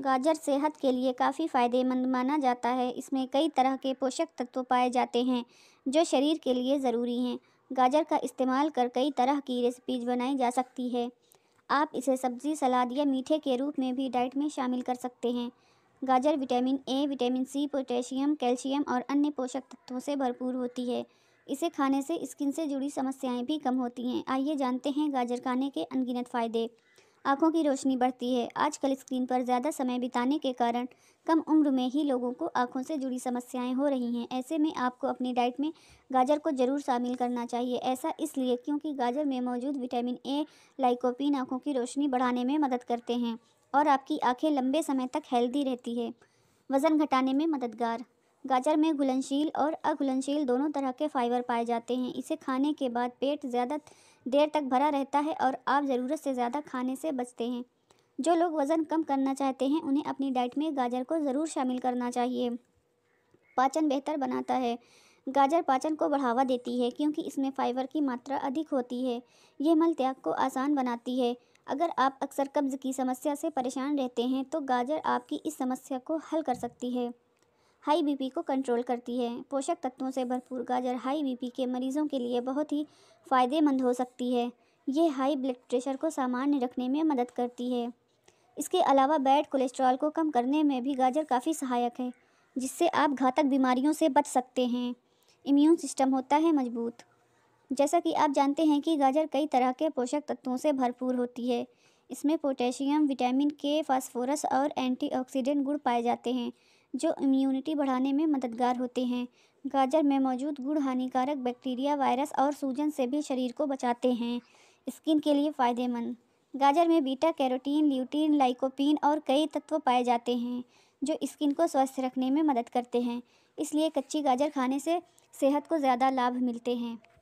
गाजर सेहत के लिए काफ़ी फ़ायदेमंद माना जाता है इसमें कई तरह के पोषक तत्व पाए जाते हैं जो शरीर के लिए ज़रूरी हैं गाजर का इस्तेमाल कर कई तरह की रेसिपीज बनाई जा सकती है आप इसे सब्ज़ी सलाद या मीठे के रूप में भी डाइट में शामिल कर सकते हैं गाजर vitamin A vitamin C potassium calcium और अन्य पोषक तत्वों से भरपूर होती है इसे खाने से स्किन से जुड़ी समस्याएं भी कम होती हैं आइए जानते हैं गाजर खाने के अनगिनत फ़ायदे आँखों की रोशनी बढ़ती है आजकल स्क्रीन पर ज़्यादा समय बिताने के कारण कम उम्र में ही लोगों को आँखों से जुड़ी समस्याएं हो रही हैं ऐसे में आपको अपनी डाइट में गाजर को ज़रूर शामिल करना चाहिए ऐसा इसलिए क्योंकि गाजर में मौजूद विटामिन ए लाइकोपिन आँखों की रोशनी बढ़ाने में मदद करते हैं और आपकी आँखें लंबे समय तक हेल्दी रहती है वज़न घटाने में मददगार गाजर में घुलनशील और अघुलनशील दोनों तरह के फाइबर पाए जाते हैं इसे खाने के बाद पेट ज़्यादा देर तक भरा रहता है और आप ज़रूरत से ज़्यादा खाने से बचते हैं जो लोग वज़न कम करना चाहते हैं उन्हें अपनी डाइट में गाजर को ज़रूर शामिल करना चाहिए पाचन बेहतर बनाता है गाजर पाचन को बढ़ावा देती है क्योंकि इसमें फाइबर की मात्रा अधिक होती है ये मल त्याग को आसान बनाती है अगर आप अक्सर कब्ज़ की समस्या से परेशान रहते हैं तो गाजर आपकी इस समस्या को हल कर सकती है हाई बीपी को कंट्रोल करती है पोषक तत्वों से भरपूर गाजर हाई बीपी के मरीज़ों के लिए बहुत ही फ़ायदेमंद हो सकती है ये हाई ब्लड प्रेशर को सामान्य रखने में मदद करती है इसके अलावा बैड कोलेस्ट्रॉल को कम करने में भी गाजर काफ़ी सहायक है जिससे आप घातक बीमारियों से बच सकते हैं इम्यून सिस्टम होता है मजबूत जैसा कि आप जानते हैं कि गाजर कई तरह के पोषक तत्वों से भरपूर होती है इसमें पोटेशियम विटामिन के फास्फोरस और एंटीऑक्सीडेंट गुड़ पाए जाते हैं जो इम्यूनिटी बढ़ाने में मददगार होते हैं गाजर में मौजूद गुड़ हानिकारक बैक्टीरिया वायरस और सूजन से भी शरीर को बचाते हैं स्किन के लिए फ़ायदेमंद गाजर में बीटा कैरोटीन ल्यूटीन लाइकोपीन और कई तत्व पाए जाते हैं जो स्किन को स्वस्थ रखने में मदद करते हैं इसलिए कच्ची गाजर खाने से सेहत को ज़्यादा लाभ मिलते हैं